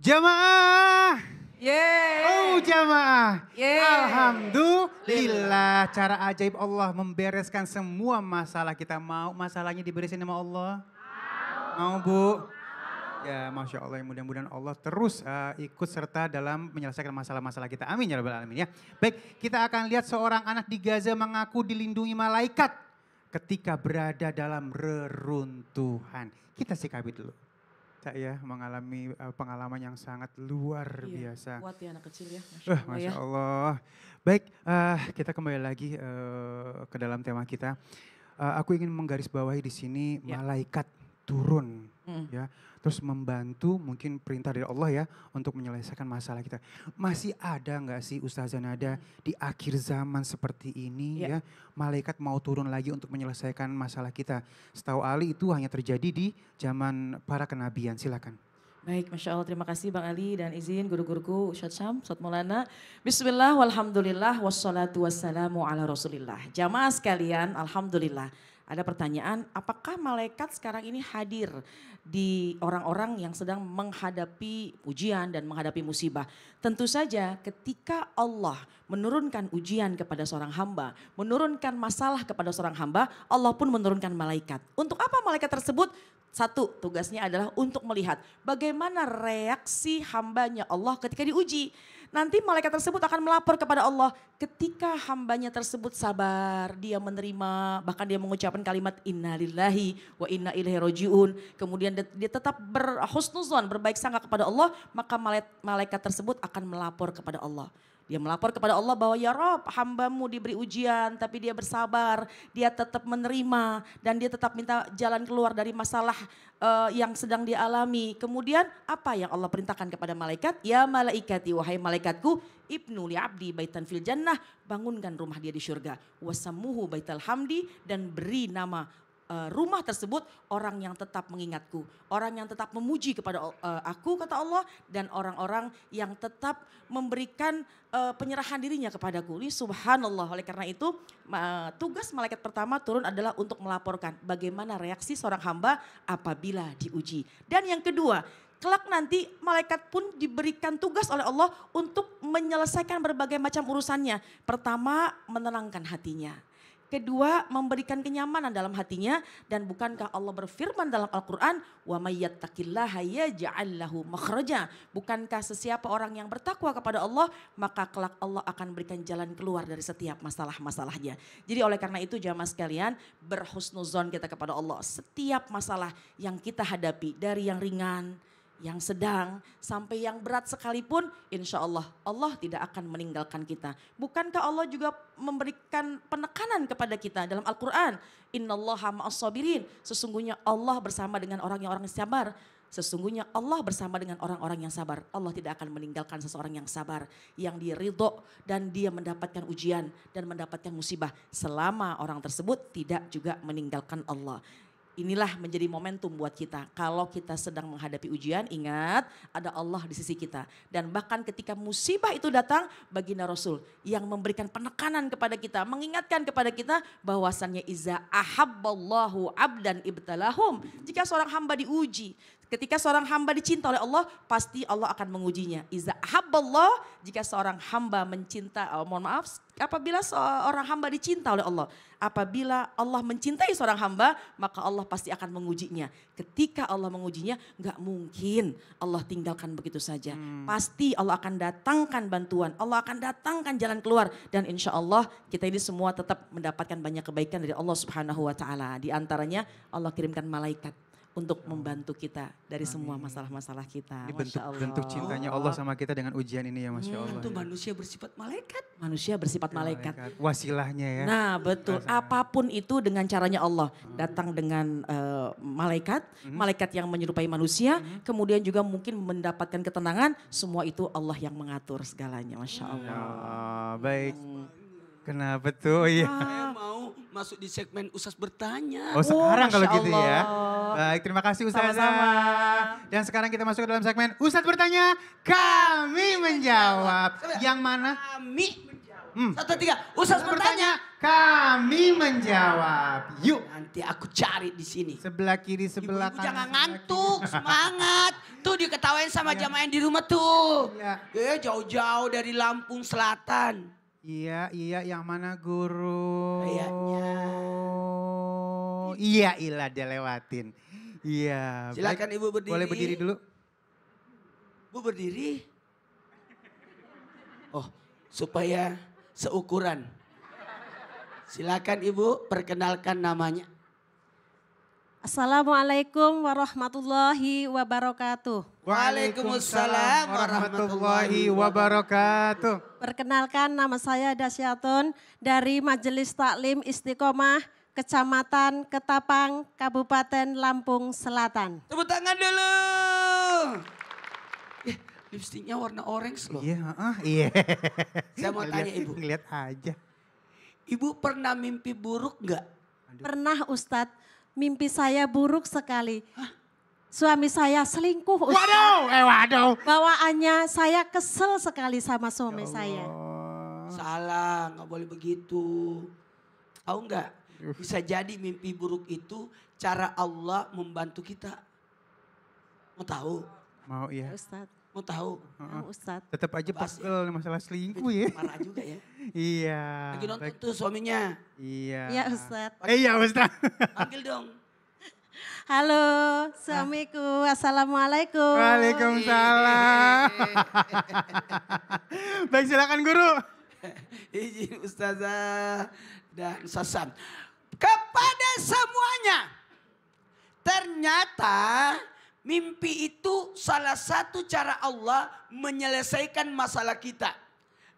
Jamaah. Yeay. Oh jamaah. Yeay. Alhamdulillah. Cara ajaib Allah membereskan semua masalah kita. Mau masalahnya diberesin sama Allah? Mau, Mau Bu? Ya Masya Allah ya, mudah-mudahan Allah terus uh, ikut serta dalam menyelesaikan masalah-masalah kita. Amin ya Rabbal Alamin ya. Baik kita akan lihat seorang anak di Gaza mengaku dilindungi malaikat ketika berada dalam reruntuhan. Kita sikapi dulu. Cak ya mengalami uh, pengalaman yang sangat luar iya, biasa. Kuat ya anak kecil ya. Eh, masya Allah. Uh, Masya ya. Allah. Ya. Baik, uh, kita kembali lagi uh, ke dalam tema kita. Uh, aku ingin menggarisbawahi di sini ya. malaikat turun Hmm. Ya, terus membantu mungkin perintah dari Allah ya untuk menyelesaikan masalah kita. Masih ada nggak sih Ustazah Nada di akhir zaman seperti ini yeah. ya, malaikat mau turun lagi untuk menyelesaikan masalah kita. Setahu Ali itu hanya terjadi di zaman para kenabian. Silakan. Baik, Masya Allah. Terima kasih Bang Ali dan izin guru-guruku Ustaz Syam, Ustaz Maulana. Bismillah, walhamdulillah, wassalatu wassalamu ala rasulillah. Jamaah sekalian, Alhamdulillah. Ada pertanyaan, apakah malaikat sekarang ini hadir di orang-orang yang sedang menghadapi ujian dan menghadapi musibah? Tentu saja ketika Allah menurunkan ujian kepada seorang hamba, menurunkan masalah kepada seorang hamba, Allah pun menurunkan malaikat. Untuk apa malaikat tersebut? Satu, tugasnya adalah untuk melihat bagaimana reaksi hambanya Allah ketika diuji. Nanti malaikat tersebut akan melapor kepada Allah ketika hambanya tersebut sabar, dia menerima, bahkan dia mengucapkan mengucapkan kalimat innalillahi wa inna ilaihi rajiun. Kemudian dia tetap berhusnuzon, berbaik sangka kepada Allah, maka malaikat tersebut akan melapor kepada Allah. Dia melapor kepada Allah bahwa ya Rob hambamu diberi ujian tapi dia bersabar, dia tetap menerima dan dia tetap minta jalan keluar dari masalah uh, yang sedang dialami. Kemudian apa yang Allah perintahkan kepada malaikat? Ya malaikati wahai malaikatku ibnu li abdi baitan fil jannah bangunkan rumah dia di surga wasamuhu baital hamdi dan beri nama Eh, rumah tersebut orang yang tetap mengingatku, orang yang tetap memuji kepada uh, aku kata Allah dan orang-orang yang tetap memberikan uh, penyerahan dirinya kepadaku. Ini subhanallah. Oleh karena itu uh, tugas malaikat pertama turun adalah untuk melaporkan bagaimana reaksi seorang hamba apabila diuji. Dan yang kedua, kelak nanti malaikat pun diberikan tugas oleh Allah untuk menyelesaikan berbagai macam urusannya. Pertama, menenangkan hatinya. Kedua, memberikan kenyamanan dalam hatinya dan bukankah Allah berfirman dalam Al-Qur'an, "Wa may yaj'al lahu makhraja." Bukankah sesiapa orang yang bertakwa kepada Allah, maka kelak Allah akan berikan jalan keluar dari setiap masalah-masalahnya. Jadi oleh karena itu jamaah sekalian, berhusnuzon kita kepada Allah. Setiap masalah yang kita hadapi dari yang ringan yang sedang sampai yang berat sekalipun, insya Allah Allah tidak akan meninggalkan kita. Bukankah Allah juga memberikan penekanan kepada kita dalam Al-Quran? sabirin Sesungguhnya Allah bersama dengan orang yang orang yang sabar. Sesungguhnya Allah bersama dengan orang-orang yang sabar. Allah tidak akan meninggalkan seseorang yang sabar, yang diridho dan dia mendapatkan ujian dan mendapatkan musibah selama orang tersebut tidak juga meninggalkan Allah inilah menjadi momentum buat kita. Kalau kita sedang menghadapi ujian, ingat ada Allah di sisi kita. Dan bahkan ketika musibah itu datang, baginda Rasul yang memberikan penekanan kepada kita, mengingatkan kepada kita bahwasannya iza ahabballahu abdan ibtalahum. Jika seorang hamba diuji, Ketika seorang hamba dicinta oleh Allah, pasti Allah akan mengujinya. Iza Allah jika seorang hamba mencinta, oh, mohon maaf, apabila seorang hamba dicinta oleh Allah, apabila Allah mencintai seorang hamba, maka Allah pasti akan mengujinya. Ketika Allah mengujinya, nggak mungkin Allah tinggalkan begitu saja. Hmm. Pasti Allah akan datangkan bantuan, Allah akan datangkan jalan keluar. Dan insya Allah kita ini semua tetap mendapatkan banyak kebaikan dari Allah subhanahu wa ta'ala. Di antaranya Allah kirimkan malaikat untuk membantu kita dari Amin. semua masalah-masalah kita. Ini bentuk, Allah. bentuk cintanya Allah sama kita dengan ujian ini ya Masya hmm, Allah. Itu ya. manusia bersifat malaikat. Manusia bersifat malaikat. malaikat. Wasilahnya ya. Nah betul, Masalah. apapun itu dengan caranya Allah. Hmm. Datang dengan uh, malaikat, hmm. malaikat yang menyerupai manusia, hmm. kemudian juga mungkin mendapatkan ketenangan, semua itu Allah yang mengatur segalanya Masya ya, Allah. Ya, baik. Hmm. Kenapa tuh? Iya. Saya mau masuk di segmen Ustaz bertanya. Oh, sekarang oh, kalau gitu ya. Baik, terima kasih Ustaz. Sama-sama. Dan sekarang kita masuk ke dalam segmen Ustaz bertanya, kami menjawab. Yang mana? Kami Hmm. Satu tiga. usah bertanya, kami menjawab. Yuk. Nanti aku cari di sini. Sebelah kiri, sebelah Ibu -ibu kanan. Jangan ngantuk, semangat. Tuh diketawain sama ya. jamaah yang di rumah tuh. Iya. Ya, jauh-jauh dari Lampung Selatan. Iya, iya yang mana guru? Kayaknya. Iya, ilah dia lewatin. Iya. Silakan Ibu berdiri. Boleh berdiri dulu? Bu berdiri. Oh, supaya seukuran. Silakan Ibu perkenalkan namanya. Assalamualaikum warahmatullahi wabarakatuh. Waalaikumsalam warahmatullahi wabarakatuh. Perkenalkan nama saya Dasyatun dari Majelis Taklim Istiqomah Kecamatan Ketapang, Kabupaten Lampung Selatan. Tepuk tangan dulu. lipstiknya warna orange loh. Iya, uh, iya. Saya mau tanya Ibu. Ngeliat aja. Ibu pernah mimpi buruk nggak? Pernah Ustadz mimpi saya buruk sekali. Suami saya selingkuh. Waduh, eh waduh. Bawaannya saya kesel sekali sama suami ya saya. Salah, nggak boleh begitu. Tahu nggak? Bisa jadi mimpi buruk itu cara Allah membantu kita. Mau tahu? Mau iya. Ustaz. Mau tahu? Tahu Ustaz. Tetap aja pasal ya. masalah selingkuh ya. Marah juga ya. iya. Lagi nonton tuh suaminya. Iya. Iya Ustaz. Eh, iya Ustaz. Panggil dong. Halo suamiku, Assalamualaikum. Waalaikumsalam. Baik silakan guru. Izin Ustazah dan Sasan. Kepada semuanya. Ternyata mimpi itu salah satu cara Allah menyelesaikan masalah kita.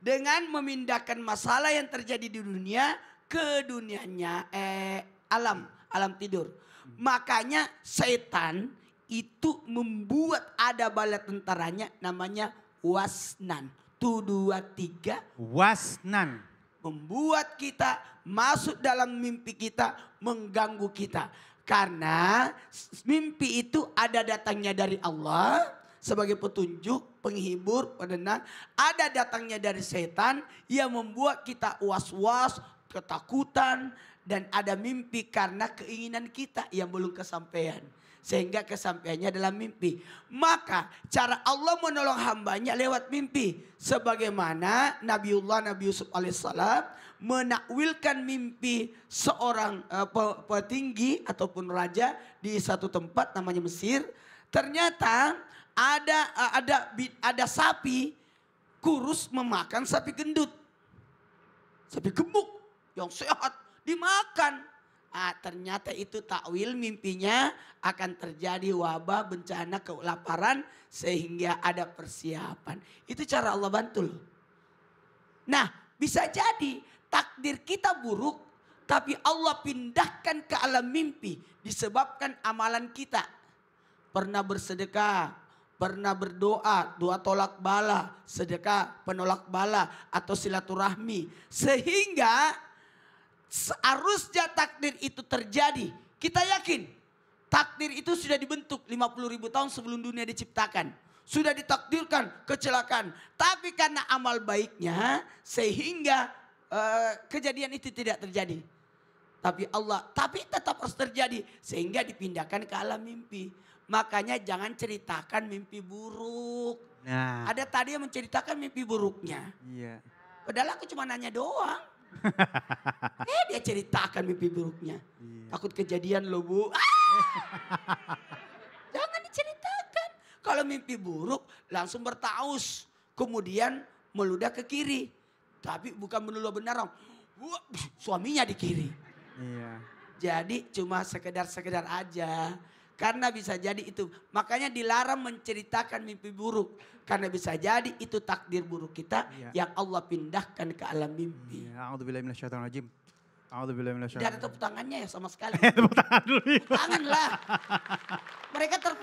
Dengan memindahkan masalah yang terjadi di dunia ke dunianya eh, alam, alam tidur. Makanya setan itu membuat ada bala tentaranya namanya wasnan. Tu dua tiga. Wasnan. Membuat kita masuk dalam mimpi kita, mengganggu kita. Karena mimpi itu ada datangnya dari Allah sebagai petunjuk, penghibur, penenang. Ada datangnya dari setan yang membuat kita was-was, ketakutan, dan ada mimpi karena keinginan kita yang belum kesampaian. Sehingga kesampaiannya adalah mimpi. Maka cara Allah menolong hambanya lewat mimpi. Sebagaimana Nabiullah Nabi Yusuf alaihissalam menakwilkan mimpi seorang uh, petinggi ataupun raja di satu tempat namanya Mesir. Ternyata ada uh, ada ada sapi kurus memakan sapi gendut. Sapi gemuk yang sehat dimakan. Ah, ternyata itu takwil mimpinya akan terjadi wabah, bencana, kelaparan sehingga ada persiapan. Itu cara Allah bantu loh. Nah bisa jadi takdir kita buruk, tapi Allah pindahkan ke alam mimpi disebabkan amalan kita. Pernah bersedekah, pernah berdoa, doa tolak bala, sedekah, penolak bala, atau silaturahmi. Sehingga seharusnya takdir itu terjadi. Kita yakin takdir itu sudah dibentuk 50 ribu tahun sebelum dunia diciptakan sudah ditakdirkan kecelakaan. Tapi karena amal baiknya sehingga Eh, kejadian itu tidak terjadi. Tapi Allah, tapi tetap harus terjadi sehingga dipindahkan ke alam mimpi. Makanya jangan ceritakan mimpi buruk. Nah. Ada tadi yang menceritakan mimpi buruknya. Iya. Padahal aku cuma nanya doang. eh dia ceritakan mimpi buruknya. Iya. Takut kejadian loh bu. jangan diceritakan. Kalau mimpi buruk langsung bertaus. Kemudian meludah ke kiri tapi bukan menuluh benar suaminya di kiri. Iya. Jadi cuma sekedar-sekedar aja. Karena bisa jadi itu. Makanya dilarang menceritakan mimpi buruk. Karena bisa jadi itu takdir buruk kita iya. yang Allah pindahkan ke alam mimpi. Ya, A'udzubillahiminasyaitonirrajim. Tidak ada tepuk tangannya ya sama sekali. tepuk tangan Tangan lah. Mereka ter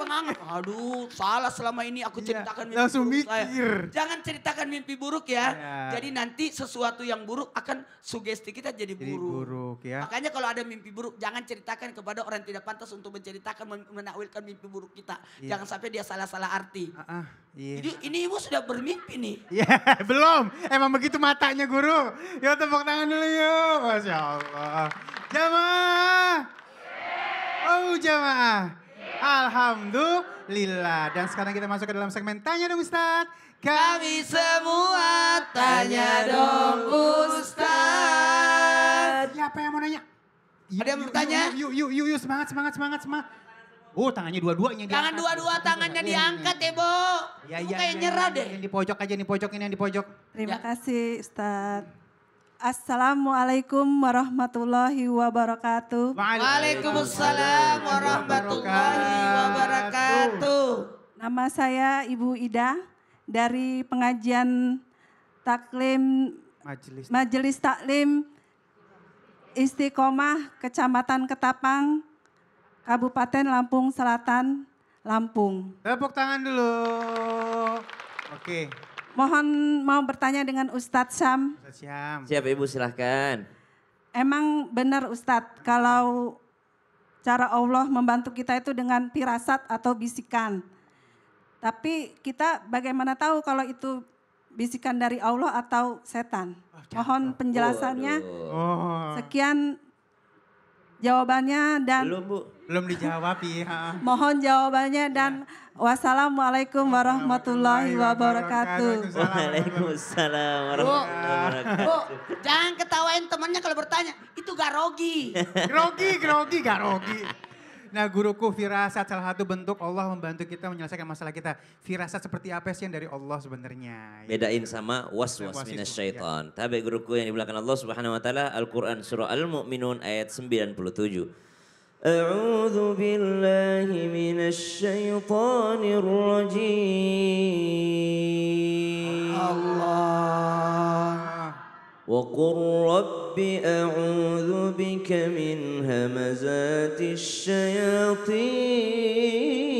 Aduh, salah selama ini aku iya, ceritakan mimpi Langsung buruk mikir. Saya. Jangan ceritakan mimpi buruk ya. ya. Jadi nanti sesuatu yang buruk akan sugesti kita jadi, jadi buruk. ya. Makanya kalau ada mimpi buruk jangan ceritakan kepada orang yang tidak pantas untuk menceritakan menakwilkan mimpi buruk kita. Ya. Jangan sampai dia salah-salah arti. Uh -uh. Yeah. Jadi ini ibu sudah bermimpi nih. Iya, yeah, belum. Emang begitu matanya guru. Yuk tepuk tangan dulu yuk. Masya Allah. Jamaah. Oh jamaah. Alhamdulillah. Dan sekarang kita masuk ke dalam segmen Tanya Dong Ustadz. Kami semua tanya dong Ustadz. Siapa ya, yang mau nanya? Yuk, Ada yang mau tanya? Yuk, yuk, yuk, yuk, semangat, semangat, semangat, semangat. Oh tangannya dua-duanya diangkat. Tangan dua-dua iya, tangannya iya, iya. diangkat ya, ya. ya Bo. Ya, ya, Kayak nyerah deh. Yang di pojok aja, yang di pojok ini yang di pojok. Terima ya. kasih Ustadz. Assalamualaikum warahmatullahi wabarakatuh. Waalaikumsalam warahmatullahi wabarakatuh. Nama saya Ibu Ida dari pengajian taklim Majelis, Majelis Taklim Istiqomah Kecamatan Ketapang Kabupaten Lampung Selatan Lampung. Tepuk tangan dulu. Oke. Mohon mau bertanya dengan Ustadz Sam. Ustadz Siap Ibu silahkan. Emang benar Ustadz kalau cara Allah membantu kita itu dengan pirasat atau bisikan. Tapi kita bagaimana tahu kalau itu bisikan dari Allah atau setan? Ah, Mohon penjelasannya. Oh. Sekian jawabannya dan belum bu belum dijawab ya mohon jawabannya dan ya. wassalamualaikum warahmatullahi wabarakatuh waalaikumsalam warahmatullahi wabarakatuh bu, bu jangan ketawain temannya kalau bertanya itu garogi grogi grogi garogi Nah guruku firasat salah satu bentuk Allah membantu kita menyelesaikan masalah kita. Firasat seperti apa sih yang dari Allah sebenarnya? Gitu. Bedain ya. sama waswas was ya. syaitan. Ya. Tapi guruku yang di belakang Allah Subhanahu wa taala Al-Qur'an surah Al-Mu'minun ayat 97. أعوذ billahi من الشيطان rajim. وقل رب أعوذ بك من همزات الشياطين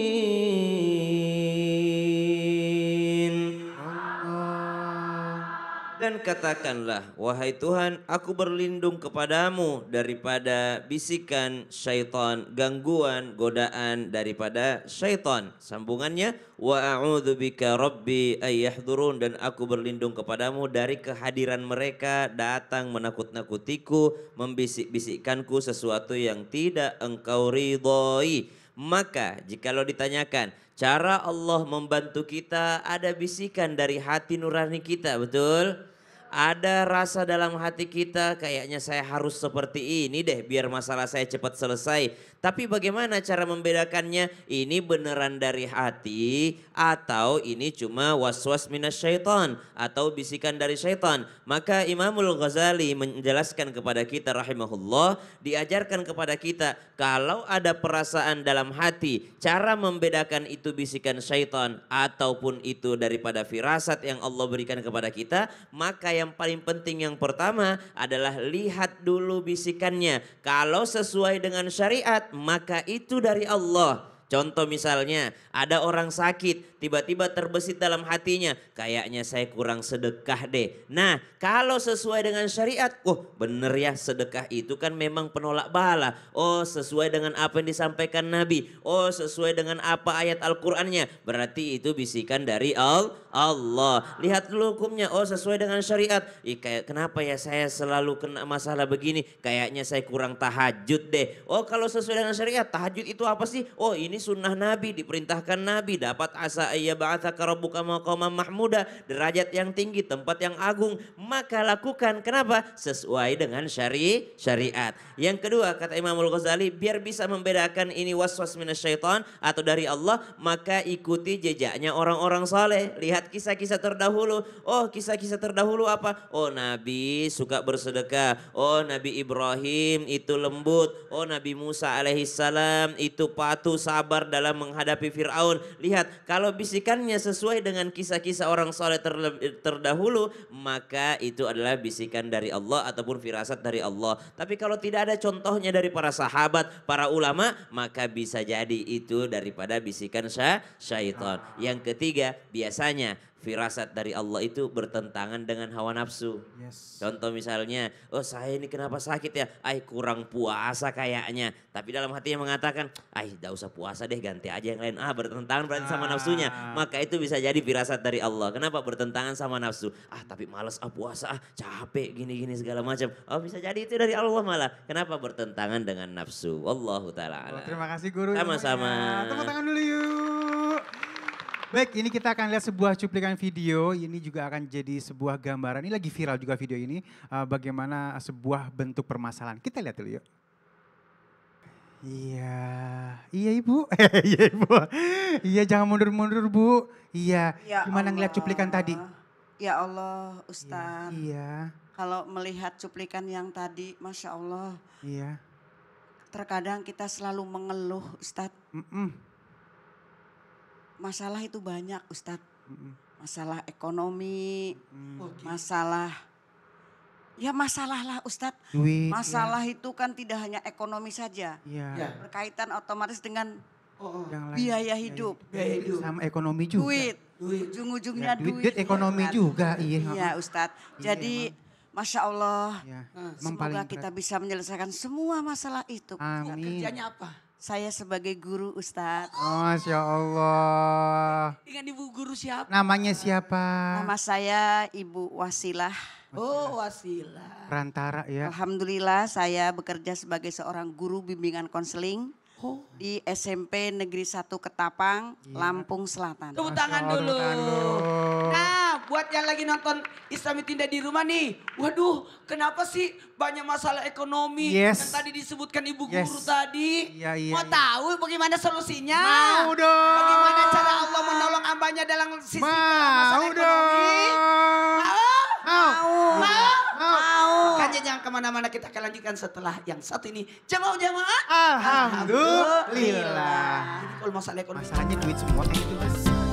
Dan katakanlah, wahai Tuhan, aku berlindung kepadamu daripada bisikan syaitan, gangguan, godaan daripada syaitan. Sambungannya, wa a'udzubika rabbi ayyahdurun dan aku berlindung kepadamu dari kehadiran mereka datang menakut-nakutiku, membisik-bisikkanku sesuatu yang tidak engkau ridhoi maka jikalau ditanyakan cara Allah membantu kita ada bisikan dari hati nurani kita, betul? Ada rasa dalam hati kita kayaknya saya harus seperti ini deh biar masalah saya cepat selesai. Tapi bagaimana cara membedakannya? Ini beneran dari hati atau ini cuma was-was minas syaitan atau bisikan dari syaitan. Maka Imamul Ghazali menjelaskan kepada kita rahimahullah diajarkan kepada kita kalau ada perasaan dalam hati cara membedakan itu bisikan syaitan ataupun itu daripada firasat yang Allah berikan kepada kita maka yang yang paling penting yang pertama adalah lihat dulu bisikannya. Kalau sesuai dengan syariat, maka itu dari Allah. Contoh misalnya, ada orang sakit, tiba-tiba terbesit dalam hatinya, kayaknya saya kurang sedekah deh. Nah, kalau sesuai dengan syariat, oh bener ya sedekah itu kan memang penolak bala. Oh, sesuai dengan apa yang disampaikan Nabi. Oh, sesuai dengan apa ayat Al-Qur'annya. Berarti itu bisikan dari Allah. Lihat dulu hukumnya, oh sesuai dengan syariat. Ih, kayak kenapa ya saya selalu kena masalah begini? Kayaknya saya kurang tahajud deh. Oh, kalau sesuai dengan syariat, tahajud itu apa sih? Oh, ini ini sunnah Nabi, diperintahkan Nabi. Dapat asa ayya ba'athaka karobuka maqamam mahmuda. Derajat yang tinggi, tempat yang agung. Maka lakukan. Kenapa? Sesuai dengan syari syariat. Yang kedua kata Imam Al-Ghazali. Biar bisa membedakan ini waswas syaiton atau dari Allah. Maka ikuti jejaknya orang-orang saleh. Lihat kisah-kisah terdahulu. Oh kisah-kisah terdahulu apa? Oh Nabi suka bersedekah. Oh Nabi Ibrahim itu lembut. Oh Nabi Musa alaihissalam itu patuh sabar sabar dalam menghadapi Firaun. Lihat, kalau bisikannya sesuai dengan kisah-kisah orang soleh terdahulu, maka itu adalah bisikan dari Allah ataupun firasat dari Allah. Tapi kalau tidak ada contohnya dari para sahabat, para ulama, maka bisa jadi itu daripada bisikan syaitan. Yang ketiga, biasanya firasat dari Allah itu bertentangan dengan hawa nafsu. Yes. Contoh misalnya, oh saya ini kenapa sakit ya? Ay kurang puasa kayaknya. Tapi dalam hatinya mengatakan, ay tidak usah puasa deh ganti aja yang lain. Ah bertentangan berarti ah. sama nafsunya. Maka itu bisa jadi firasat dari Allah. Kenapa bertentangan sama nafsu? Ah tapi malas ah puasa ah capek gini-gini segala macam. Oh bisa jadi itu dari Allah malah. Kenapa bertentangan dengan nafsu? Wallahu taala. Oh, terima kasih guru. Sama-sama. Tepuk tangan dulu yuk. Baik, ini kita akan lihat sebuah cuplikan video. Ini juga akan jadi sebuah gambaran. Ini lagi viral juga video ini. Uh, bagaimana sebuah bentuk permasalahan. Kita lihat dulu yuk. Iya, iya ibu. iya ibu. iya jangan mundur-mundur bu. Iya. Ya Gimana Allah. ngeliat cuplikan tadi? Ya Allah, Ustaz. Iya. Ya. Kalau melihat cuplikan yang tadi, masya Allah. Iya. Terkadang kita selalu mengeluh, Ustaz. Mm -mm masalah itu banyak Ustadz. Masalah ekonomi, mm. masalah Ya masalah lah Ustadz. Duit, ya. masalah ya. itu kan tidak hanya ekonomi saja. Ya. ya. Berkaitan otomatis dengan oh, oh. biaya hidup. Biaya hidup. Sama ekonomi juga. Duit. duit. Ujung-ujungnya ya, duit. Duit, ekonomi kan. juga. Iya, iya Ustadz. Iya, Jadi emang. Masya Allah, ya. semoga kita bisa menyelesaikan semua masalah itu. Amin. Kerjanya apa? Saya sebagai guru Ustadz. Oh, Masya Allah. Dengan ibu guru siapa? Namanya siapa? Nama saya Ibu Wasilah. Oh Wasilah. Perantara ya. Alhamdulillah saya bekerja sebagai seorang guru bimbingan konseling. Oh. Di SMP Negeri 1 Ketapang, iya. Lampung Selatan. Tepuk tangan dulu. Tepuk tangan dulu buat yang lagi nonton Islami Tindak di rumah nih. Waduh, kenapa sih banyak masalah ekonomi yes. yang tadi disebutkan ibu yes. guru tadi? Iya, iya, Mau iya. tahu bagaimana solusinya? Mau dong. Bagaimana cara Allah menolong ambanya dalam sisi Mau masalah ekonomi? Mau. Mau. Mau. Mau. Mau. kemana-mana kita akan lanjutkan setelah yang satu ini. Jemaah jamaah Alhamdulillah. Alhamdulillah. Ini kalau masalah ekonomi. Masalahnya duit semua itu mas.